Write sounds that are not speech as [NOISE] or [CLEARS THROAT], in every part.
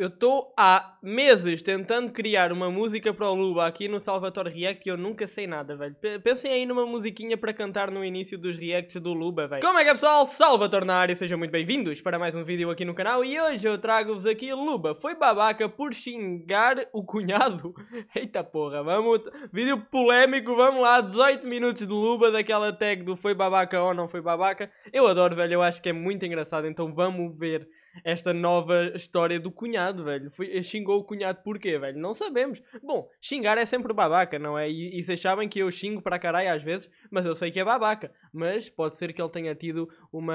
Eu estou há meses tentando criar uma música para o Luba aqui no Salvatore React e eu nunca sei nada, velho. P pensem aí numa musiquinha para cantar no início dos reacts do Luba, velho. Como é que é, pessoal? Salvatore na área, sejam muito bem-vindos para mais um vídeo aqui no canal e hoje eu trago-vos aqui Luba. Foi babaca por xingar o cunhado? [LAUGHS] Eita porra, vamos... Vídeo polémico, vamos lá, 18 minutos de Luba daquela tag do foi babaca ou não foi babaca. Eu adoro, velho, eu acho que é muito engraçado, então vamos ver esta nova história do cunhado, velho. Foi, xingou o cunhado porquê, velho? Não sabemos. Bom, xingar é sempre babaca, não é? E, e vocês sabem que eu xingo para caralho às vezes, mas eu sei que é babaca mas pode ser que ele tenha tido uma,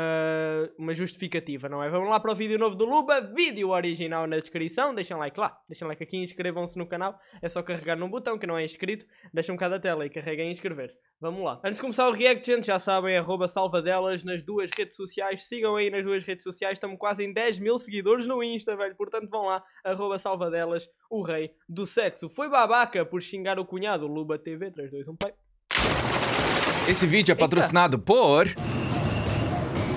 uma justificativa, não é? Vamos lá para o vídeo novo do Luba, vídeo original na descrição, deixem like lá, deixem like aqui, inscrevam-se no canal, é só carregar num botão que não é inscrito, deixem um bocado a tela e carreguem em inscrever-se. Vamos lá. Antes de começar o react, gente, já sabem, arroba salvadelas nas duas redes sociais, sigam aí nas duas redes sociais, estamos quase em 10 mil seguidores no Insta, velho, portanto vão lá, arroba salvadelas, o rei do sexo. Foi babaca por xingar o cunhado, Luba TV 321 pai. Esse vídeo é patrocinado Eita. por...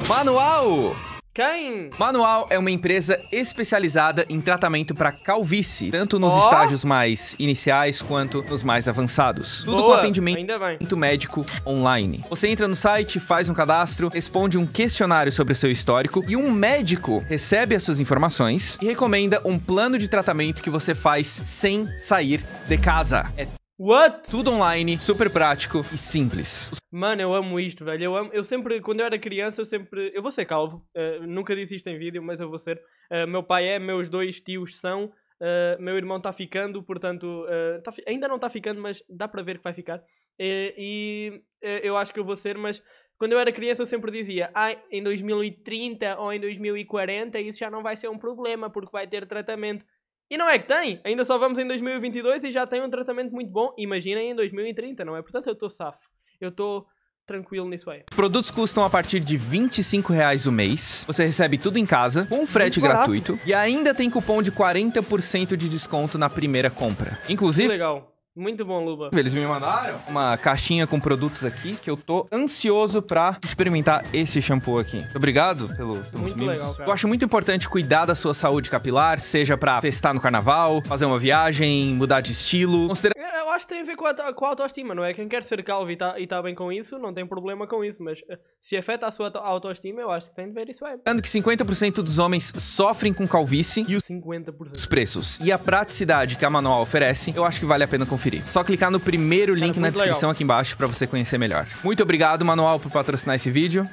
Manual! Quem? Manual é uma empresa especializada em tratamento para calvície, tanto nos oh. estágios mais iniciais quanto nos mais avançados. Tudo Boa. com atendimento médico online. Você entra no site, faz um cadastro, responde um questionário sobre o seu histórico e um médico recebe as suas informações e recomenda um plano de tratamento que você faz sem sair de casa. É What? Tudo online, super prático e simples. Mano, eu amo isto, velho. Eu amo. Eu sempre, quando eu era criança, eu sempre. Eu vou ser calvo. Uh, nunca disse isto em vídeo, mas eu vou ser. Uh, meu pai é, meus dois tios são. Uh, meu irmão está ficando, portanto. Tá fi... Ainda não está ficando, mas dá para ver que vai ficar. e eu acho que eu vou ser, mas. Quando eu era criança eu sempre dizia, ah, em 2030 ou em 2040 isso já não vai ser um problema porque vai ter tratamento. E não é que tem, ainda só vamos em 2022 e já tem um tratamento muito bom, imaginem em 2030, não é? Portanto, eu estou safo, eu estou tranquilo nisso aí. Os produtos custam a partir de 25 reais o mês, você recebe tudo em casa, com frete gratuito, e ainda tem cupom de 40% de desconto na primeira compra. Inclusive... Que legal. Muito bom, Luba. Eles me mandaram uma caixinha com produtos aqui que eu tô ansioso pra experimentar esse shampoo aqui. Obrigado pelo, pelos muito mimos. Legal, cara. Eu acho muito importante cuidar da sua saúde capilar, seja pra festar no carnaval, fazer uma viagem, mudar de estilo. Considera eu acho que tem a ver com a, com a autoestima, não é? Quem quer ser calvo e está tá bem com isso, não tem problema com isso, mas eh, se afeta a sua autoestima, eu acho que tem de ver isso aí. Tanto que 50% dos homens sofrem com calvície e os 50%. Os preços e a praticidade que a Manual oferece, eu acho que vale a pena conferir. Só clicar no primeiro link Cara, na descrição legal. aqui embaixo para você conhecer melhor. Muito obrigado, Manual, por patrocinar esse vídeo.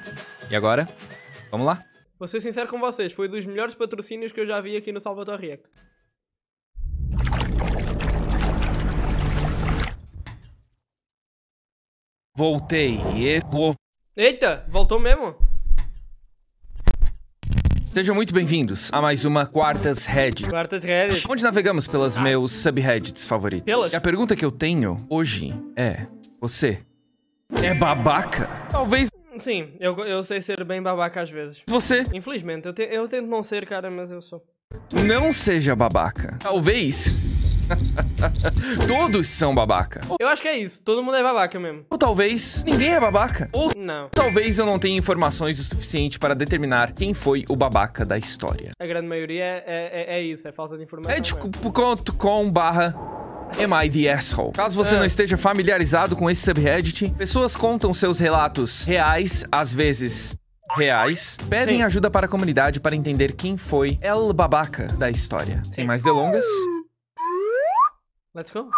E agora, vamos lá? Vou ser sincero com vocês, foi dos melhores patrocínios que eu já vi aqui no Salvador React. Voltei. E... Eita, voltou mesmo? Sejam muito bem-vindos a mais uma Quartas Reddit. Quartas Reddit. Onde navegamos pelas ah. meus subreddits favoritos. Pelas. E a pergunta que eu tenho hoje é... Você é babaca? Talvez... Sim, eu, eu sei ser bem babaca às vezes. Você? Infelizmente, eu, te, eu tento não ser, cara, mas eu sou. Não seja babaca. Talvez [LAUGHS] Todos são babaca. Eu acho que é isso. Todo mundo é babaca mesmo. Ou talvez ninguém é babaca. Ou não. Talvez eu não tenha informações o suficiente para determinar quem foi o babaca da história. A grande maioria é, é, é, é isso. É falta de informação. É tipo com barra Am I the Asshole? Caso você ah. não esteja familiarizado com esse subreddit, pessoas contam seus relatos reais, às vezes reais, pedem Sim. ajuda para a comunidade para entender quem foi El Babaca da história. Sim. Sem mais delongas, Let's go.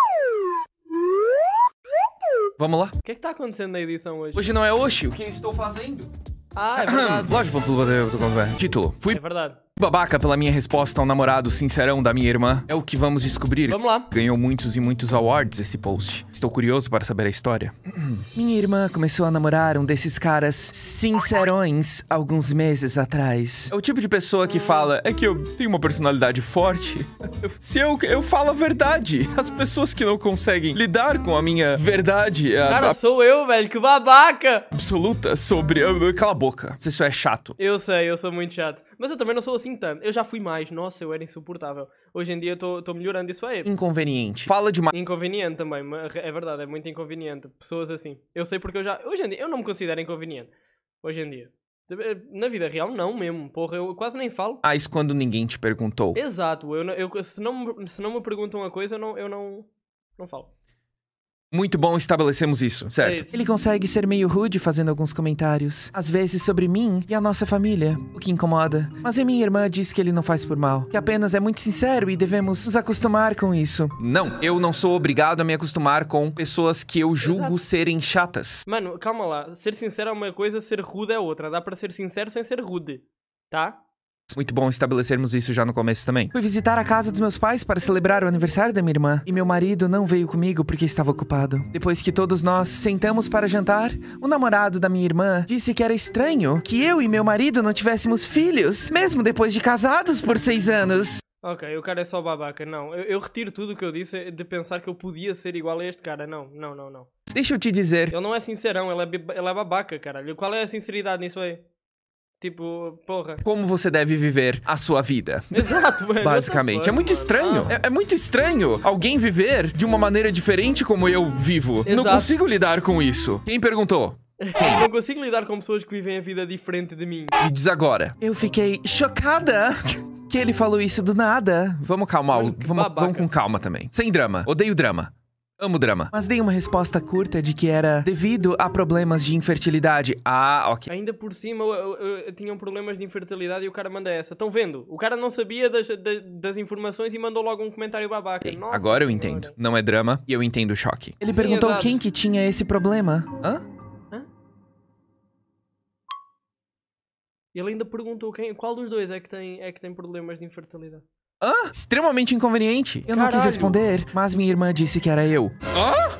Vamos lá. O que é que tá acontecendo na edição hoje? Hoje não é hoje, o que estou fazendo? Ah, é [COUGHS] verdade. Lógico.com.br. Título. Fui. É verdade. Babaca pela minha resposta ao namorado sincerão da minha irmã. É o que vamos descobrir. Vamos lá. Ganhou muitos e muitos awards esse post. Estou curioso para saber a história. [CLEARS THROAT] minha irmã começou a namorar um desses caras sincerões alguns meses atrás. É o tipo de pessoa que fala, é que eu tenho uma personalidade forte. [LAUGHS] Se eu, eu falo a verdade, as pessoas que não conseguem lidar com a minha verdade... A, Cara, a... sou eu, velho, que babaca! Absoluta sobre... Ah, cala a boca, você só é chato. Eu sei, eu sou muito chato. Mas eu também não sou assim tanto. Eu já fui mais. Nossa, eu era insuportável. Hoje em dia estou melhorando isso aí. Inconveniente. Fala demais. Inconveniente também. É, é verdade, é muito inconveniente. Pessoas assim. Eu sei porque eu já. Hoje em dia, eu não me considero inconveniente. Hoje em dia. Na vida real, não mesmo. Porra, eu quase nem falo. Ah, isso quando ninguém te perguntou. Exato. Eu, eu, se, não, se não me perguntam uma coisa, eu não, eu não, não falo. Muito bom, estabelecemos isso, certo? Ele consegue ser meio rude fazendo alguns comentários, às vezes sobre mim e a nossa família, o que incomoda. Mas a minha irmã diz que ele não faz por mal, que apenas é muito sincero e devemos nos acostumar com isso. Não, eu não sou obrigado a me acostumar com pessoas que eu julgo Exato. serem chatas. Mano, calma lá. Ser sincero é uma coisa, ser rude é outra. Dá para ser sincero sem ser rude, tá? Muito bom estabelecermos isso já no começo também. Fui visitar a casa dos meus pais para celebrar o aniversário da minha irmã. E meu marido não veio comigo porque estava ocupado. Depois que todos nós sentamos para jantar, o namorado da minha irmã disse que era estranho que eu e meu marido não tivéssemos filhos, mesmo depois de casados por seis anos. Ok, o cara é só babaca. Não, eu, eu retiro tudo o que eu disse de pensar que eu podia ser igual a este cara. Não, não, não, não. Deixa eu te dizer. Ele não é sincerão, ele é, ele é babaca, caralho. Qual é a sinceridade nisso aí? Tipo, porra. Como você deve viver a sua vida. Exato, velho. Basicamente. Coisa, é muito mano. estranho. Ah. É, é, muito estranho alguém viver de uma maneira diferente como eu vivo. Exato. Não consigo lidar com isso. Quem perguntou? Eu [LAUGHS] não consigo lidar com pessoas que vivem a vida diferente de mim. E diz agora. Eu fiquei chocada. que ele falou isso do nada. Vamos calmar. vamos, vamos com calma também. Sem drama. Odeio drama. Amo drama. Mas dei uma resposta curta de que era devido a problemas de infertilidade. Ah, ok. Ainda por cima eu, eu, eu tinham problemas de infertilidade e o cara manda essa. Estão vendo? O cara não sabia das, das, das, informações e mandou logo um comentário babaca. Nossa, agora eu entendo. Não é drama e eu entendo o choque. Ele Sim, perguntou exato. quem que tinha esse problema. Hã? Hã? Ele ainda perguntou quem, qual dos dois é que tem, é que tem problemas de infertilidade. Hã? Extremamente inconveniente. Eu Caralho. não quis responder, mas minha irmã disse que era eu. Hã?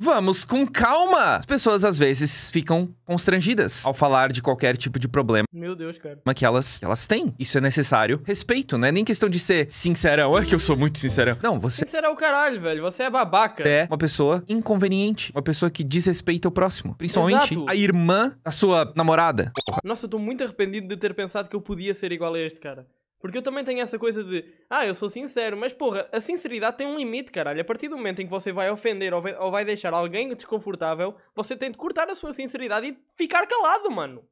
Vamos com calma! As pessoas às vezes ficam constrangidas ao falar de qualquer tipo de problema. Meu Deus, cara. Que elas, que elas têm. Isso é necessário. Respeito, não é nem questão de ser sincerão. É que eu sou muito sincerão. Não, você. Sincerão, é caralho, velho. Você é babaca. É uma pessoa inconveniente. Uma pessoa que desrespeita o próximo. Principalmente Exato. a irmã da sua namorada. Nossa, eu tô muito arrependido de ter pensado que eu podia ser igual a este, cara. Porque eu também tenho essa coisa de, ah, eu sou sincero, mas porra, a sinceridade tem um limite, caralho. A partir do momento em que você vai ofender ou vai deixar alguém desconfortável, você tem de cortar a sua sinceridade e ficar calado, mano.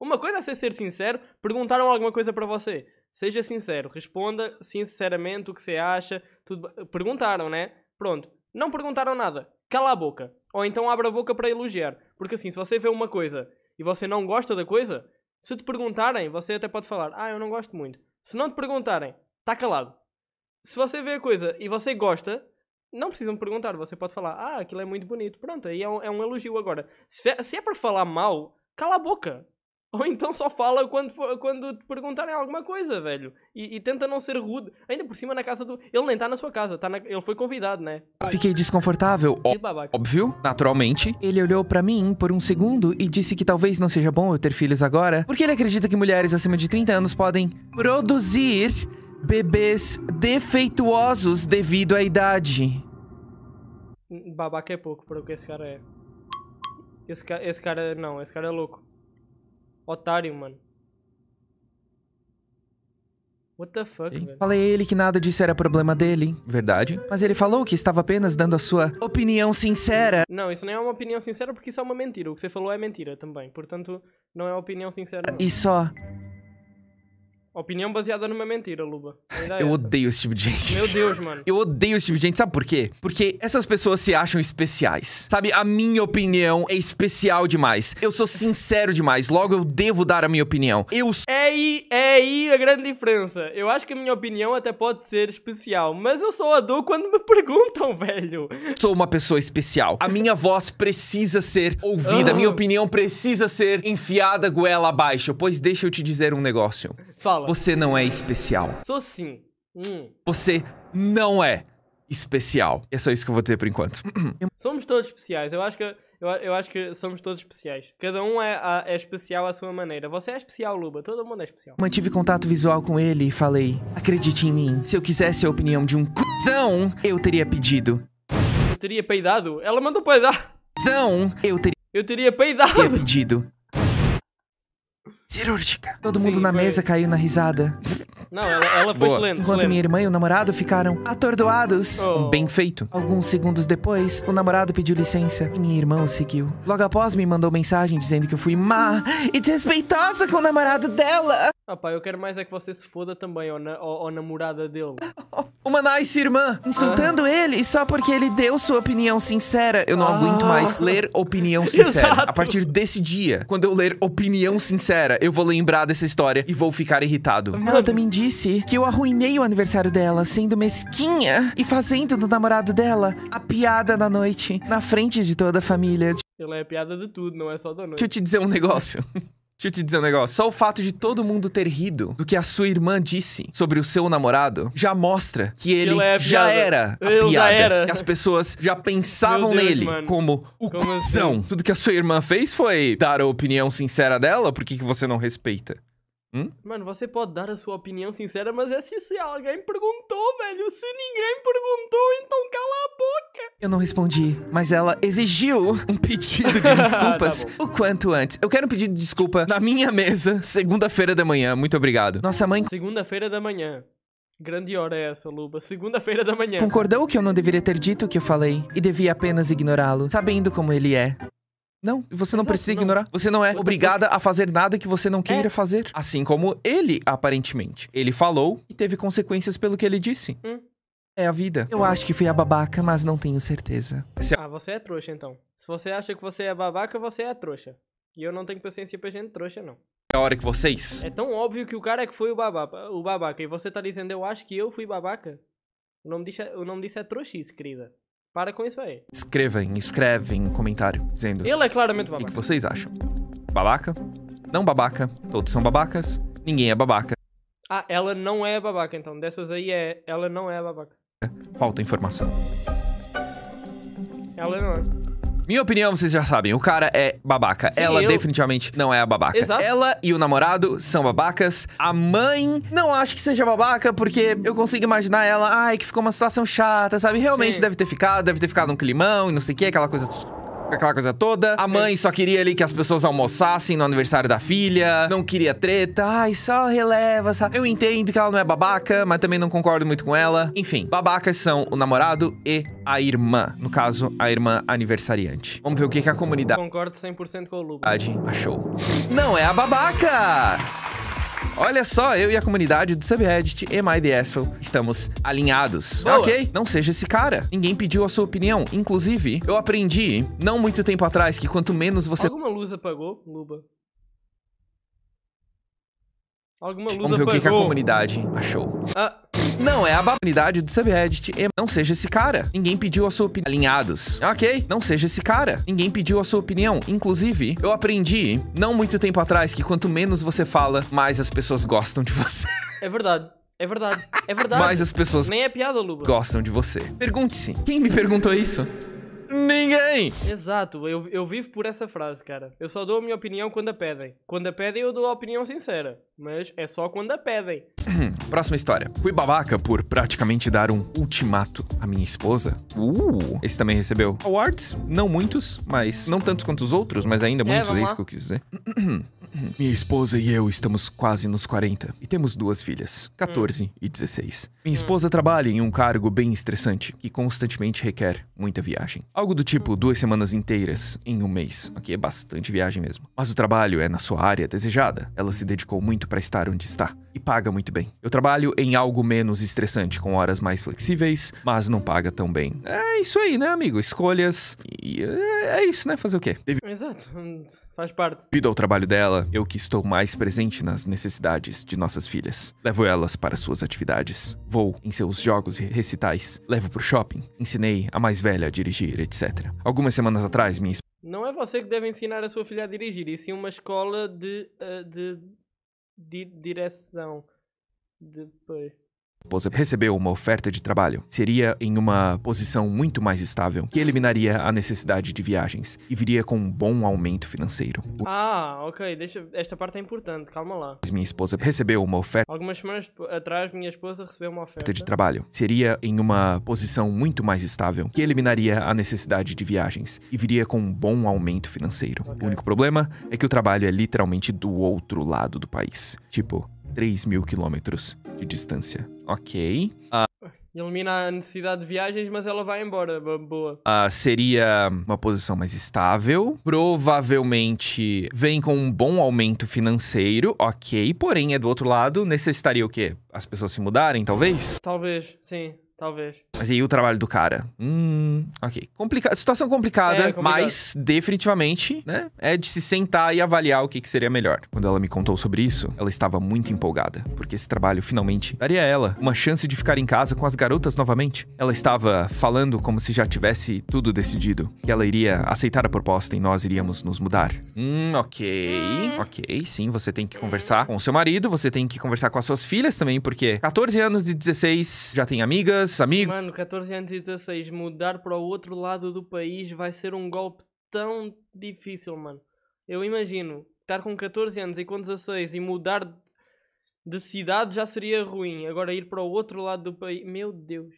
Uma coisa é ser sincero, perguntaram alguma coisa para você. Seja sincero, responda sinceramente o que você acha. Tudo... Perguntaram, né? Pronto. Não perguntaram nada. Cala a boca. Ou então abra a boca para elogiar. Porque assim, se você vê uma coisa e você não gosta da coisa, se te perguntarem, você até pode falar: Ah, eu não gosto muito. Se não te perguntarem, está calado. Se você vê a coisa e você gosta, não precisam perguntar, você pode falar, ah, aquilo é muito bonito, pronto, aí é um, é um elogio. Agora, se é, se é para falar mal, cala a boca. Ou então só fala quando, quando te perguntarem alguma coisa, velho. E, e, tenta não ser rude. Ainda por cima na casa do. Ele nem tá na sua casa, tá na... ele foi convidado, né? Fiquei desconfortável. Óbvio, naturalmente. Ele olhou para mim por um segundo e disse que talvez não seja bom eu ter filhos agora, porque ele acredita que mulheres acima de 30 anos podem produzir bebês defeituosos devido à idade. Hum, babaca é pouco para o que esse cara é. Esse, ca... esse cara. Não, esse cara é louco. Otário, mano. What the fuck, velho? Falei a ele que nada disso era problema dele, verdade. Mas ele falou que estava apenas dando a sua opinião sincera. Não, isso não é uma opinião sincera porque isso é uma mentira. O que você falou é mentira também. Portanto, não é opinião sincera. Não. E só. Opinião baseada numa mentira, Luba. É eu essa. odeio esse tipo de gente. Meu Deus, mano. Eu odeio esse tipo de gente, sabe por quê? Porque essas pessoas se acham especiais. Sabe, a minha opinião é especial demais. Eu sou sincero demais, logo eu devo dar a minha opinião. Eu É aí, é aí a grande diferença. Eu acho que a minha opinião até pode ser especial, mas eu só a quando me [LAUGHS] perguntam, velho. Sou uma pessoa especial. A minha voz precisa ser ouvida, a minha ah. opinião precisa ser enfiada goela abaixo, pois deixa eu te dizer um negócio. Fala fala. Você não é especial. Sou sim. Hum. Você não é especial. É só isso que eu vou dizer por enquanto. [CLEARS THROAT] Somos todos especiais. Eu acho que, eu, eu acho que somos todos especiais. Cada um é, é especial à sua maneira. Você é especial, Luba. Todo mundo é especial. Mantive contato visual com ele e falei: Acredite em mim. Se eu quisesse a opinião de um cuzão, eu teria pedido. Eu teria peidado? Ela mandou peidar. Cuzão, eu teria. Eu teria peidado. Teria pedido cirúrgica. Todo Sim, mundo na mesa caiu na risada. Não, ela, ela foi lendo. Enquanto minha irmã e o namorado ficaram atordoados. Oh. Bem feito. Alguns segundos depois, o namorado pediu licença e minha irmã o seguiu. Logo após, me mandou mensagem dizendo que eu fui má e desrespeitosa com o namorado dela. Ah, Papai, eu quero mais é que você se foda também, ó, na, ó, ó namorada dele. [LAUGHS] Uma nice irmã, insultando ah. ele só porque ele deu sua opinião sincera. Eu não ah. aguento mais ler opinião [LAUGHS] sincera. A partir desse dia, quando eu ler opinião sincera, eu vou lembrar dessa história e vou ficar irritado. Mano. Ela também disse disse que eu arruinei o aniversário dela sendo mesquinha e fazendo do namorado dela a piada da noite na frente de toda a família. Ela é piada de tudo, não é só da noite. Deixa eu te dizer um negócio. [LAUGHS] Deixa eu te dizer um negócio. Só o fato de todo mundo ter rido do que a sua irmã disse sobre o seu namorado já mostra que ele é já era a eu piada. Era. Que as pessoas já pensavam Deus, nele mano. como o como assim? cuzão. Assim? Tudo que a sua irmã fez foi dar a opinião sincera dela, por que, que você não respeita? Hum? Mano, você pode dar a sua opinião sincera, mas é se, se alguém perguntou, velho. Se ninguém perguntou, então cala a boca. Eu não respondi, mas ela exigiu um pedido [LAUGHS] de desculpas tá o quanto antes. Eu quero um pedido de desculpa na minha mesa, segunda-feira da manhã. Muito obrigado. Nossa mãe. Segunda-feira da manhã. Grande hora é essa, Luba. Segunda-feira da manhã. Concordou que eu não deveria ter dito o que eu falei e devia apenas ignorá-lo, sabendo como ele é. Não, você não precisa não. ignorar. Você não é obrigada a fazer nada que você não é. queira é. fazer. Assim como ele, aparentemente. Ele falou e teve consequências pelo que ele disse. Hum. É a vida. Eu acho que fui a babaca, mas não tenho certeza. Se... É ah, você é trouxa, então. Se você acha que você é babaca, você é trouxa. E eu não tenho paciência pra gente trouxa, não. É a hora que vocês... É tão óbvio que o cara é que foi o babaca, o babaca e você tá dizendo, eu acho que eu fui babaca. O nome disso é, o nome disso é trouxice, querida. Para com isso aí. Escrevem, escrevem um comentário dizendo. Ele é claramente babaca. O que vocês acham? Babaca? Não babaca? Todos são babacas? Ninguém é babaca. Ah, ela não é babaca, então. Dessas aí é. Ela não é babaca. Falta informação. Ela não é. Minha opinião, vocês já sabem, o cara é babaca. Sim, ela eu... definitivamente não é a babaca. Exato. Ela e o namorado são babacas. A mãe, não acho que seja babaca, porque eu consigo imaginar ela, ai, que ficou uma situação chata, sabe? Realmente Sim. deve ter ficado, deve ter ficado um climão e não sei o que, aquela coisa aquela coisa toda. A mãe só queria ali que as pessoas almoçassem no aniversário da filha, não queria treta, ai, só releva, sabe? Eu entendo que ela não é babaca, mas também não concordo muito com ela. Enfim, babacas são o namorado e a irmã, no caso, a irmã aniversariante. Vamos ver o que, que a comunidade... Concordo 100% com o Lucas. Achou. Não é a babaca! Olha só, eu e a comunidade do subreddit e I estamos alinhados. Boa. Ok? Não seja esse cara. Ninguém pediu a sua opinião. Inclusive, eu aprendi, não muito tempo atrás, que quanto menos você... Alguma luz apagou, Luba? Alguma luz Vamos ver apagou. o que, que, a comunidade achou. Ah. Não é a comunidade do subreddit. Não seja esse cara. Ninguém pediu a sua opinião. Alinhados. Ok, não seja esse cara. Ninguém pediu a sua opinião. Inclusive, eu aprendi, não muito tempo atrás, que quanto menos você fala, mais as pessoas gostam de você. É verdade. É verdade, é [LAUGHS] verdade. Mais as pessoas. Nem é piada, Luba. Gostam de você. Pergunte-se: quem me perguntou isso? ninguém. Exato, eu, eu vivo por essa frase, cara. Eu só dou a minha opinião quando a pedem. Quando a pedem, eu dou a opinião sincera. Mas é só quando a pedem. [CLEARS THROAT] Próxima história. Fui babaca por praticamente dar um ultimato à minha esposa. Uh, esse também recebeu awards. Não muitos, mas não tantos quanto os outros, mas ainda é, muitos, é, é isso que eu quis dizer. [CLEARS THROAT] Minha esposa e eu estamos quase nos 40 e temos duas filhas, 14 hum. e 16. Minha esposa hum. trabalha em um cargo bem estressante que constantemente requer muita viagem. Algo do tipo duas semanas inteiras em um mês, aqui é bastante viagem mesmo. Mas o trabalho é na sua área desejada. Ela se dedicou muito para estar onde está e paga muito bem. Eu trabalho em algo menos estressante, com horas mais flexíveis, mas não paga tão bem. É isso aí, né, amigo? Escolhas. E é, é isso, né? Fazer o quê? Exato. Faz parte. Devido ao trabalho dela, eu que estou mais presente nas necessidades de nossas filhas. Levo elas para suas atividades. Vou em seus jogos e recitais. Levo pro shopping. Ensinei a mais velha a dirigir, etc. Algumas semanas atrás, minha esposa. Não é você que deve ensinar a sua filha a dirigir, e sim uma escola de. Uh, de. de direção. Depois. Você recebeu uma oferta de trabalho, seria em uma posição muito mais estável, que eliminaria a necessidade de viagens e viria com um bom aumento financeiro. Ah, ok, deixa, esta parte é importante, calma lá. Minha esposa recebeu uma oferta. Algumas semanas atrás, minha esposa recebeu uma oferta de trabalho. Seria em uma posição muito mais estável, que eliminaria a necessidade de viagens e viria com um bom aumento financeiro. Okay. O único problema é que o trabalho é literalmente do outro lado do país. Tipo, 3 mil quilômetros de distância. Ok. Uh, Elimina a necessidade de viagens, mas ela vai embora. Boa. Uh, seria uma posição mais estável. Provavelmente vem com um bom aumento financeiro, ok. Porém, é do outro lado, necessitaria o quê? As pessoas se mudarem, talvez? Talvez, sim. Talvez. Mas e o trabalho do cara? Hum, ok. Complica situação complicada, é, mas definitivamente, né? É de se sentar e avaliar o que, que seria melhor. Quando ela me contou sobre isso, ela estava muito empolgada, porque esse trabalho finalmente daria a ela uma chance de ficar em casa com as garotas novamente. Ela estava falando como se já tivesse tudo decidido, que ela iria aceitar a proposta e nós iríamos nos mudar. Hum, ok. Hum. Ok, sim, você tem que conversar com o seu marido, você tem que conversar com as suas filhas também, porque 14 anos e 16 já tem amigas Mano, 14 anos e 16, mudar para o outro lado do país vai ser um golpe tão difícil, mano. Eu imagino estar com 14 anos e com 16 e mudar de cidade já seria ruim. Agora ir para o outro lado do país, meu Deus.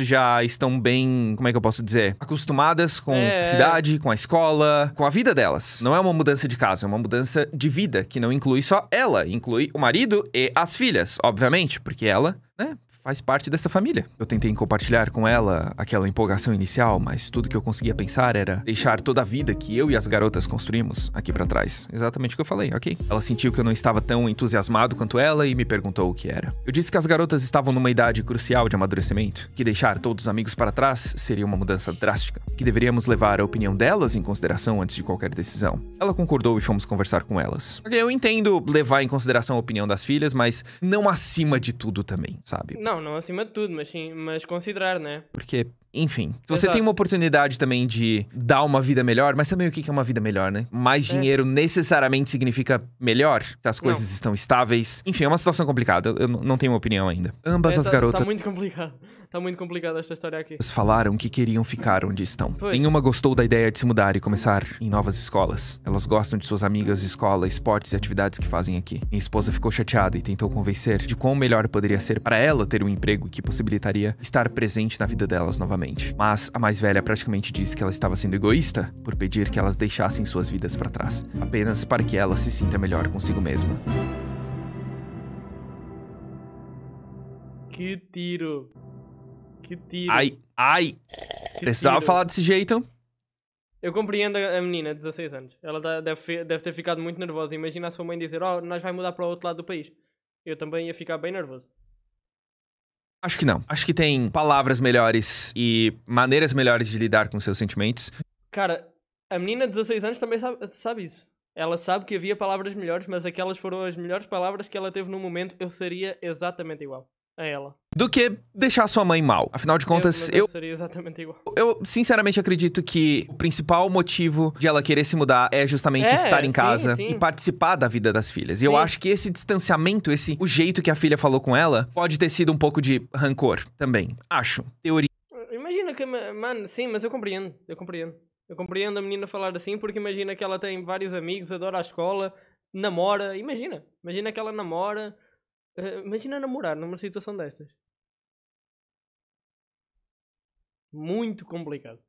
Já estão bem, como é que eu posso dizer? Acostumadas com é, a é. cidade, com a escola, com a vida delas. Não é uma mudança de casa, é uma mudança de vida que não inclui só ela, inclui o marido e as filhas, obviamente, porque ela, né? faz parte dessa família. Eu tentei compartilhar com ela aquela empolgação inicial, mas tudo que eu conseguia pensar era deixar toda a vida que eu e as garotas construímos aqui para trás. Exatamente o que eu falei, ok. Ela sentiu que eu não estava tão entusiasmado quanto ela e me perguntou o que era. Eu disse que as garotas estavam numa idade crucial de amadurecimento, que deixar todos os amigos para trás seria uma mudança drástica, que deveríamos levar a opinião delas em consideração antes de qualquer decisão. Ela concordou e fomos conversar com elas. Eu entendo levar em consideração a opinião das filhas, mas não acima de tudo também, sabe? Não, não, não acima de tudo, mas sim, mas considerar, né? Porque, enfim, se você tem uma oportunidade também de dar uma vida melhor, mas também o que é uma vida melhor, né? Mais é. dinheiro necessariamente significa melhor, se as coisas não. estão estáveis. Enfim, é uma situação complicada, eu não tenho uma opinião ainda. Ambas é, as tá, tá garotas. Tá muito complicado tá muito complicada essa história aqui. Eles falaram que queriam ficar onde estão. Pois. Nenhuma gostou da ideia de se mudar e começar em novas escolas. Elas gostam de suas amigas, escola, esportes e atividades que fazem aqui. Minha esposa ficou chateada e tentou convencer de quão melhor poderia ser para ela ter um emprego que possibilitaria estar presente na vida delas novamente. Mas a mais velha praticamente disse que ela estava sendo egoísta por pedir que elas deixassem suas vidas para trás, apenas para que ela se sinta melhor consigo mesma. Que tiro! Que tiro. Ai, ai. Que Precisava tiro. falar desse jeito. Eu compreendo a menina, 16 anos. Ela tá, deve, ter ficado muito nervosa. Imagina a sua mãe dizer, oh, nós vamos mudar para o outro lado do país. Eu também ia ficar bem nervoso. Acho que não. Acho que tem palavras melhores e maneiras melhores de lidar com seus sentimentos. Cara, a menina de 16 anos também sabe, sabe isso. Ela sabe que havia palavras melhores, mas aquelas foram as melhores palavras que ela teve no momento. Eu seria exatamente igual a ela. Do que deixar sua mãe mal. Afinal de contas, eu. eu, eu sinceramente acredito que o principal motivo de ela querer se mudar é justamente é, estar em sim, casa sim. e participar da vida das filhas. E sim. eu acho que esse distanciamento, esse o jeito que a filha falou com ela, pode ter sido um pouco de rancor também. Acho. Teoria. Imagina que. Mano, sim, mas eu compreendo. Eu compreendo. Eu compreendo a menina falar assim, porque imagina que ela tem vários amigos, adora a escola, namora. Imagina. Imagina que ela namora eh, imagina namorar numa situação destas. Muito complicado.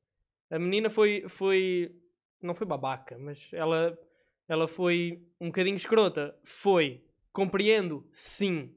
A menina foi. foi não foi babaca, mas ela, ela foi um bocadinho escrota. Foi. Compreendo? Sim.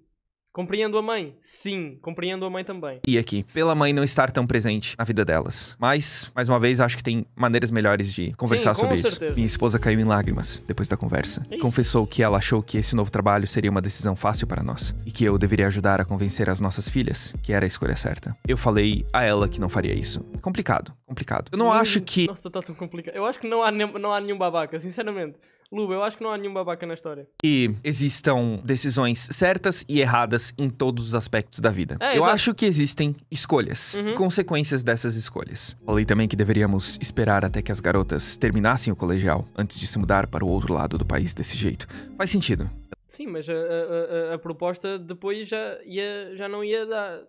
Compreendo a mãe? Sim, compreendo a mãe também. E aqui, pela mãe não estar tão presente na vida delas. Mas, mais uma vez, acho que tem maneiras melhores de conversar Sim, sobre isso. Minha esposa caiu em lágrimas depois da conversa. Confessou que ela achou que esse novo trabalho seria uma decisão fácil para nós e que eu deveria ajudar a convencer as nossas filhas que era a escolha certa. Eu falei a ela que não faria isso. É complicado, complicado. Eu não hum, acho que. Nossa, tá tão complicado. Eu acho que não há, não há nenhum babaca, sinceramente. Lu, eu acho que não há nenhum babaca na história. E existam decisões certas e erradas em todos os aspectos da vida. É, eu exato. acho que existem escolhas uhum. e consequências dessas escolhas. Falei também que deveríamos esperar até que as garotas terminassem o colegial antes de se mudar para o outro lado do país desse jeito. Faz sentido. Sim, mas a, a, a proposta depois já, ia, já não ia dar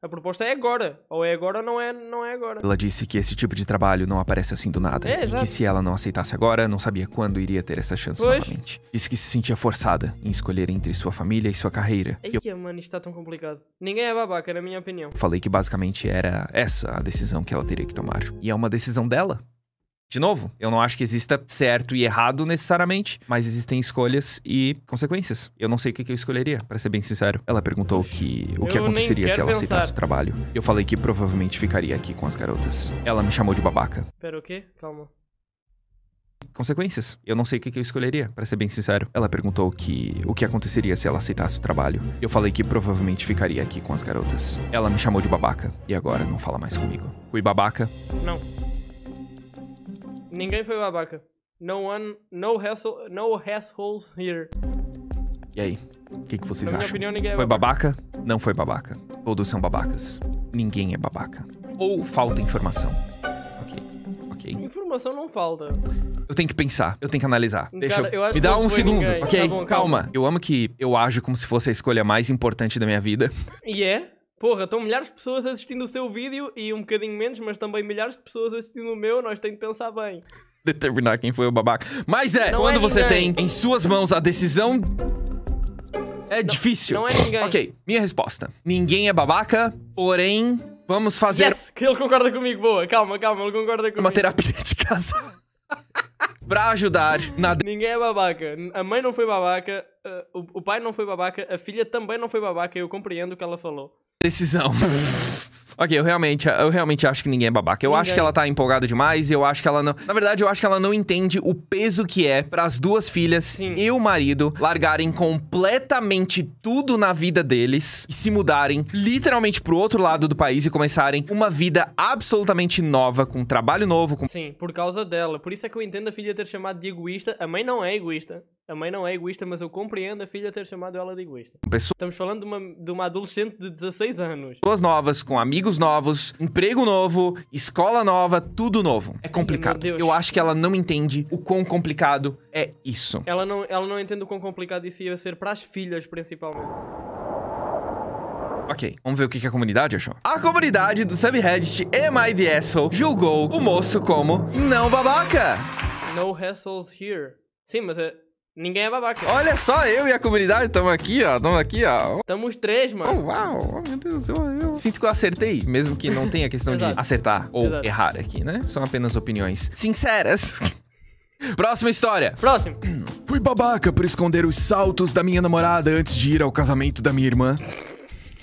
a proposta é agora. Ou é agora ou não é, não é agora. Ela disse que esse tipo de trabalho não aparece assim do nada. É, e que se ela não aceitasse agora, não sabia quando iria ter essa chance pois. novamente. Disse que se sentia forçada em escolher entre sua família e sua carreira. Eia, eu... mano, tá tão complicado. Ninguém é babaca, na minha opinião. Falei que basicamente era essa a decisão que ela teria que tomar. E é uma decisão dela. De novo, eu não acho que exista certo e errado necessariamente, mas existem escolhas e consequências. Eu não sei o que, eu escolheria, para ser bem sincero. Ela perguntou que, o que eu aconteceria se ela pensar. aceitasse o trabalho. Eu falei que provavelmente ficaria aqui com as garotas. Ela me chamou de babaca. Pera, o quê? Calma consequências. Eu não sei o que, que eu escolheria, para ser bem sincero. Ela perguntou que o que aconteceria se ela aceitasse o trabalho. Eu falei que provavelmente ficaria aqui com as garotas. Ela me chamou de babaca e agora não fala mais comigo. Fui babaca? Não. Ninguém foi babaca. No one, no hassle, no assholes here. E aí? O que, que vocês Na acham? Opinião, é foi babaca? babaca? Não foi babaca. Todos são babacas. Ninguém é babaca. Ou falta informação. Ok, ok. Informação não falta. Eu tenho que pensar, eu tenho que analisar. Cara, Deixa eu... Me dá um segundo, ninguém. ok? Tá bom, calma. calma. Eu amo que eu ajo como se fosse a escolha mais importante da minha vida. E yeah. é? Porra, estão milhares de pessoas assistindo o seu vídeo e um bocadinho menos, mas também milhares de pessoas assistindo o meu, nós temos de pensar bem. Determinar quem foi o babaca. Mas é, não quando é você tem em suas mãos a decisão é não, difícil. Não é ninguém. Ok, minha resposta. Ninguém é babaca, porém, vamos fazer. Yes, que ele concorda comigo, boa. Calma, calma, ele concorda comigo. Uma terapia de casa [LAUGHS] pra ajudar na. Ninguém é babaca. A mãe não foi babaca, uh, o pai não foi babaca, a filha também não foi babaca. Eu compreendo o que ela falou decisão. [LAUGHS] Ok, eu realmente, eu realmente acho que ninguém é babaca. Eu ninguém. acho que ela tá empolgada demais, e eu acho que ela não. Na verdade, eu acho que ela não entende o peso que é para as duas filhas Sim. e o marido largarem completamente tudo na vida deles e se mudarem literalmente pro outro lado do país e começarem uma vida absolutamente nova, com trabalho novo. Com... Sim, por causa dela. Por isso é que eu entendo a filha ter chamado de egoísta. A mãe não é egoísta. A mãe não é egoísta, mas eu compreendo a filha ter chamado ela de egoísta. Pessoa... Estamos falando de uma, de uma adolescente de 16 anos. Pessoas novas, com amigos novos, emprego novo, escola nova, tudo novo. É complicado. Ai, eu acho que ela não entende o quão complicado é isso. Ela não, ela não entende o quão complicado isso ia ser para as filhas, principalmente. Ok, vamos ver o que a comunidade achou. A comunidade do subreddit Am the Asshole julgou o moço como não babaca. No hassles here. Sim, mas é, Ninguém é babaca. Olha só, eu e a comunidade estamos aqui, ó. Estamos aqui, ó. Estamos três, mano. Oh, uau, oh, meu Deus, eu, eu, sinto que eu acertei, mesmo que não tenha questão de [LAUGHS] acertar ou Exato. errar aqui, né? São apenas opiniões sinceras. [LAUGHS] Próxima história. Próximo. Fui babaca por esconder os saltos da minha namorada antes de ir ao casamento da minha irmã.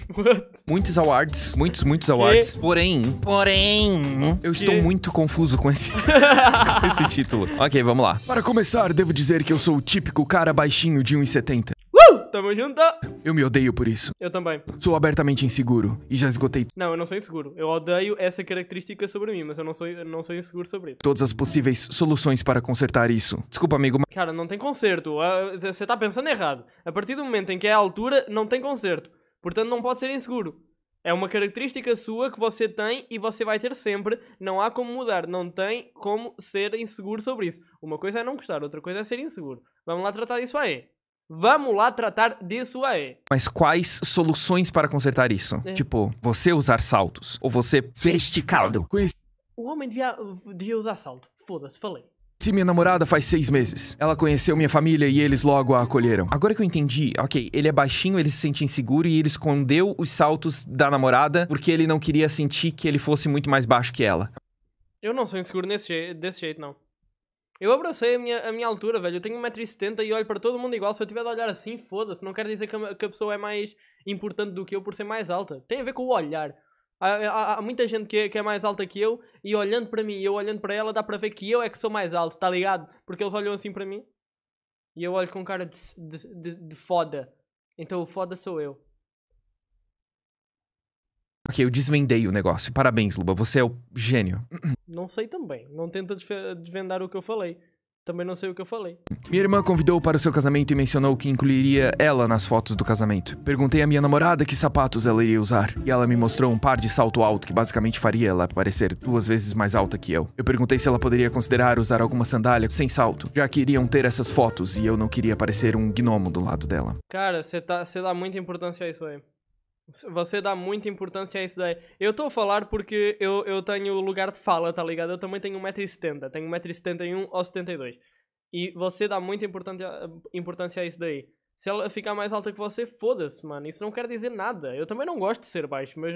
[LAUGHS] Muitos awards. Muitos, muitos awards. E... Porém, porém, eu estou e... muito confuso com esse, [LAUGHS] com esse título. Ok, vamos lá. Para começar, devo dizer que eu sou o típico cara baixinho de 1,70. Uh! Tamo junto! Eu me odeio por isso. Eu também. Sou abertamente inseguro e já esgotei. Não, eu não sou inseguro. Eu odeio essa característica sobre mim, mas eu não sou, eu não sou inseguro sobre isso. Todas as possíveis soluções para consertar isso. Desculpa, amigo, mas... Cara, não tem conserto. Você ah, tá pensando errado. A partir do momento em que é a altura, não tem conserto. Portanto, não pode ser inseguro. É uma característica sua que você tem e você vai ter sempre. Não há como mudar, não tem como ser inseguro sobre isso. Uma coisa é não gostar, outra coisa é ser inseguro. Vamos lá tratar disso aí. Vamos lá tratar disso aí. Mas quais soluções para consertar isso? É. Tipo, você usar saltos ou você ser esticado. O homem devia, devia usar salto. Foda-se, falei. Conheci minha namorada faz seis meses. Ela conheceu minha família e eles logo a acolheram. Agora que eu entendi, ok, ele é baixinho, ele se sente inseguro e ele escondeu os saltos da namorada porque ele não queria sentir que ele fosse muito mais baixo que ela. Eu não sou inseguro nesse desse jeito, não. Eu abracei a minha, a minha altura, velho. Eu tenho 1,70m e olho para todo mundo igual. Se eu tiver de olhar assim, foda-se. Não quer dizer que a, que a pessoa é mais importante do que eu por ser mais alta. Tem a ver com o olhar. Há, há, há, muita gente que é, que é, mais alta que eu e olhando para mim e eu olhando para ela dá para ver que eu é que sou mais alto, tá ligado? Porque eles olham assim para mim e eu olho com cara de, de, de, de foda. Então o foda sou eu. Ok, eu desvendei o negócio. Parabéns, Luba, você é o gênio. Não sei também. Não tenta desvendar o que eu falei. Também não sei o que eu falei. Minha irmã convidou para o seu casamento e mencionou que incluiria ela nas fotos do casamento. Perguntei à minha namorada que sapatos ela iria usar, e ela me mostrou um par de salto alto que basicamente faria ela parecer duas vezes mais alta que eu. Eu perguntei se ela poderia considerar usar alguma sandália sem salto, já que iriam ter essas fotos e eu não queria parecer um gnomo do lado dela. Cara, você tá, você dá muita importância a isso aí. Você dá muita importância a isso daí. Eu estou a falar porque eu, eu tenho lugar de fala, tá ligado? Eu também tenho 1,70m. Tenho 1,71m ou 72 E você dá muita importância a isso daí. Se ela ficar mais alta que você, foda-se, mano. Isso não quer dizer nada. Eu também não gosto de ser baixo, mas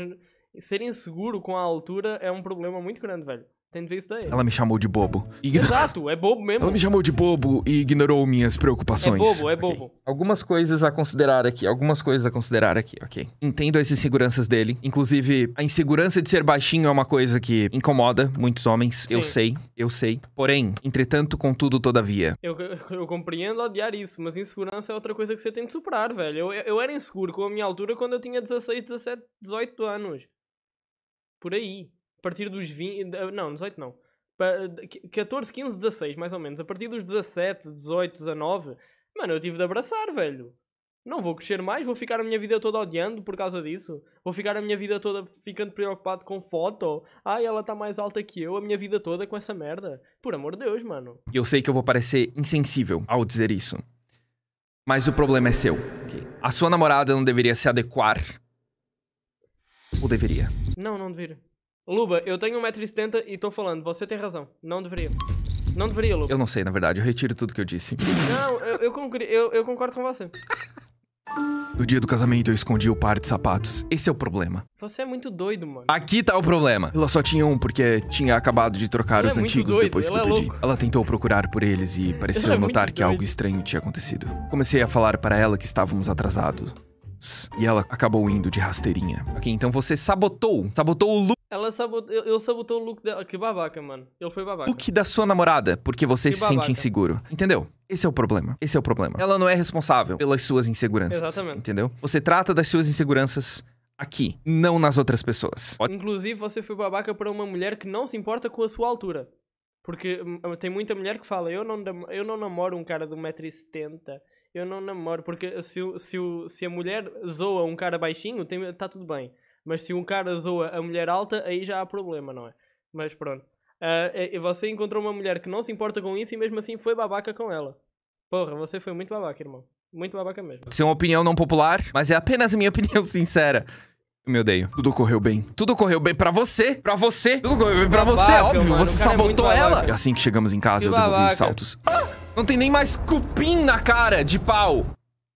ser inseguro com a altura é um problema muito grande, velho tendo visto ver Ela me chamou de bobo. Exato, é bobo mesmo. Ela me chamou de bobo e ignorou minhas preocupações. É bobo, é bobo. Okay. Algumas coisas a considerar aqui, algumas coisas a considerar aqui, ok. Entendo as inseguranças dele. Inclusive, a insegurança de ser baixinho é uma coisa que incomoda muitos homens. Sim. Eu sei, eu sei. Porém, entretanto, contudo, todavia. Eu, eu compreendo odiar isso, mas insegurança é outra coisa que você tem que superar, velho. Eu, eu era inseguro com a minha altura quando eu tinha 16, 17, 18 anos. Por aí partir dos 20. Eh, não, 18 não. 14, 15, 16, mais ou menos. A partir dos 17, 18, 19, mano, eu tive de abraçar, velho. Não vou crescer mais, vou ficar a minha vida toda odiando por causa disso. Vou ficar a minha vida toda ficando preocupado com foto. Ai, ela tá mais alta que eu, a minha vida toda com essa merda. Por amor de Deus, mano. Eu sei que eu vou parecer insensível ao dizer isso. Mas o problema é seu. A sua namorada não deveria se adequar. Ou deveria? Não, não deveria. Luba, eu tenho 1,70m e tô falando, você tem razão. Não deveria. Não deveria, Luba. Eu não sei, na verdade. Eu retiro tudo que eu disse. [LAUGHS] Não, eu, eu, eu, eu concordo com você. No dia do casamento, eu escondi o par de sapatos. Esse é o problema. Você é muito doido, mano. Aqui tá o problema. Ela só tinha um porque tinha acabado de trocar os é antigos doido. depois que eu é pedi. Ela tentou procurar por eles e pareceu é notar que doido. algo estranho tinha acontecido. Comecei a falar para ela que estávamos atrasados. E ela acabou indo de rasteirinha. Ok, então você sabotou. Sabotou o ela sabotou, ele sabotou o look dela. Que babaca, mano. Ele foi babaca. que da sua namorada, porque você que se babaca. sente inseguro. Entendeu? Esse é o problema. Esse é o problema. Ela não é responsável pelas suas inseguranças. Exatamente. Entendeu? Você trata das suas inseguranças aqui, não nas outras pessoas. Inclusive, você foi babaca para uma mulher que não se importa com a sua altura. Porque hum, tem muita mulher que fala, eu não, eu não namoro um cara de 1,70m, eu não namoro, porque se, se, se a mulher zoa um cara baixinho, está tá tudo bem. Mas se um cara zoa a mulher alta, aí já há problema, não é? Mas pronto. Uh, você encontrou uma mulher que não se importa com isso e mesmo assim foi babaca com ela. Porra, você foi muito babaca, irmão. Muito babaca mesmo. Isso é uma opinião não popular, mas é apenas a minha [LAUGHS] opinião sincera. Eu me odeio. Tudo correu bem. Tudo correu bem pra você. Pra você. Tudo correu bem pra babaca, você, é óbvio. Mano, você sabotou é ela. E assim que chegamos em casa, que eu babaca. devolvi os saltos. Ah, não tem nem mais cupim na cara de pau.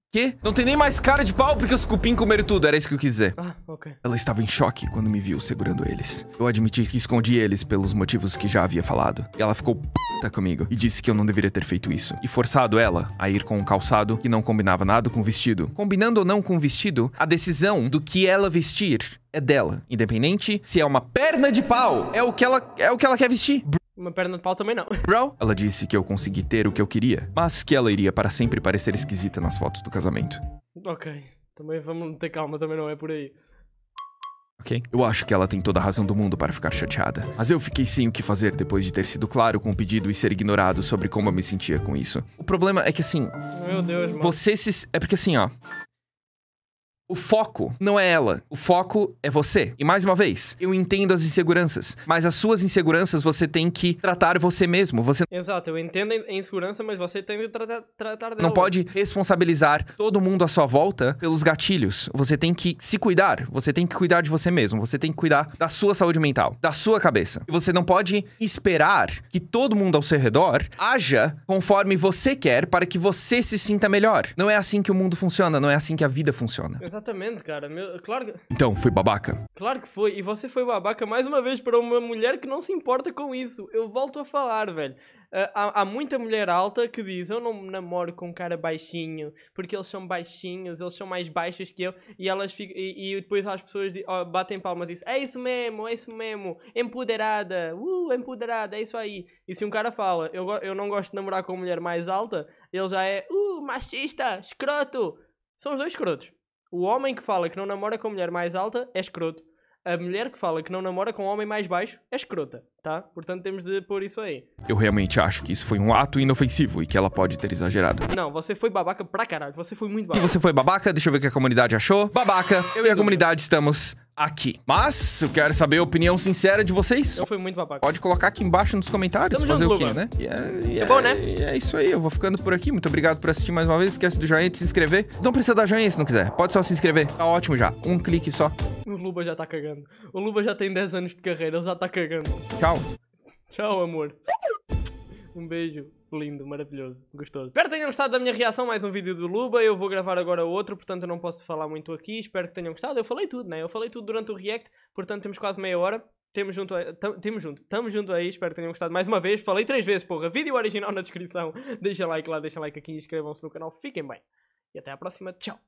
Quê? Não tem nem mais cara de pau porque os cupim comeram tudo, era isso que eu quis dizer. Ah, ok. Ela estava em choque quando me viu segurando eles. Eu admiti que escondi eles pelos motivos que já havia falado. E ela ficou puta comigo e disse que eu não deveria ter feito isso. E forçado ela a ir com um calçado que não combinava nada com o vestido. Combinando ou não com o vestido, a decisão do que ela vestir é dela, independente se é uma perna de pau, é o que ela é o que ela quer vestir. Uma perna de pau também não. Bro, [LAUGHS] ela disse que eu consegui ter o que eu queria, mas que ela iria para sempre parecer esquisita nas fotos do casamento. Ok. Também vamos ter calma, também não é por aí. Ok? Eu acho que ela tem toda a razão do mundo para ficar chateada. Mas eu fiquei sem o que fazer depois de ter sido claro com o pedido e ser ignorado sobre como eu me sentia com isso. O problema é que assim. Meu Deus, mano. Você se. É porque assim, ó. O foco não é ela. O foco é você. E mais uma vez, eu entendo as inseguranças, mas as suas inseguranças você tem que tratar você mesmo. Você Exato, eu entendo a insegurança, mas você tem que tratar tratar dela. Não pode responsabilizar todo mundo à sua volta pelos gatilhos. Você tem que se cuidar, você tem que cuidar de você mesmo, você tem que cuidar da sua saúde mental, da sua cabeça. E você não pode esperar que todo mundo ao seu redor haja conforme você quer para que você se sinta melhor. Não é assim que o mundo funciona, não é assim que a vida funciona. Exato exatamente, cara. Meu, claro que... Então, foi babaca. Claro que foi. E você foi babaca mais uma vez para uma mulher que não se importa com isso. Eu volto a falar, velho. Uh, há, há, muita mulher alta que diz: Eu não namoro com um cara baixinho, porque eles são baixinhos, eles são mais baixos que eu. E elas ficam, e, e, depois as pessoas oh, batem palma e dizem: É isso mesmo, é isso mesmo, empoderada, uh, empoderada, é isso aí. E se um cara fala: Eu, eu não gosto de namorar com uma mulher mais alta, ele já é: Uh, machista, escroto. São os dois escrotos. O homem que fala que não namora com a mulher mais alta é escroto. A mulher que fala que não namora com o homem mais baixo é escrota, tá? Portanto, temos de pôr isso aí. Eu realmente acho que isso foi um ato inofensivo e que ela pode ter exagerado. Não, você foi babaca pra caralho. Você foi muito babaca. E você foi babaca? Deixa eu ver o que a comunidade achou. Babaca, eu e a comunidade estamos aqui. Mas eu quero saber a opinião sincera de vocês. Eu fui muito babaca. Pode colocar aqui embaixo nos comentários, Tamo fazer junto, o quê, né? E é, e é, é bom, né? E é isso aí, eu vou ficando por aqui. Muito obrigado por assistir mais uma vez. Esquece do joinha de se inscrever. Não precisa dar joinha se não quiser. Pode só se inscrever. Tá ótimo já. Um clique só. O Luba já tá cagando. O Luba já tem 10 anos de carreira, ele já tá cagando. Tchau. Tchau, amor. Um beijo lindo, maravilhoso, gostoso. Espero que tenham gostado da minha reação mais um vídeo do Luba. Eu vou gravar agora outro, portanto eu não posso falar muito aqui. Espero que tenham gostado. Eu falei tudo, né? Eu falei tudo durante o react, portanto temos quase meia hora. Temos junto, temos junto, tamo junto aí, espero que tenham gostado mais uma vez. Falei três vezes, porra. Vídeo original na descrição. Deixa like lá, deixa like aqui, inscrevam-se no canal, fiquem bem. E até à próxima, tchau.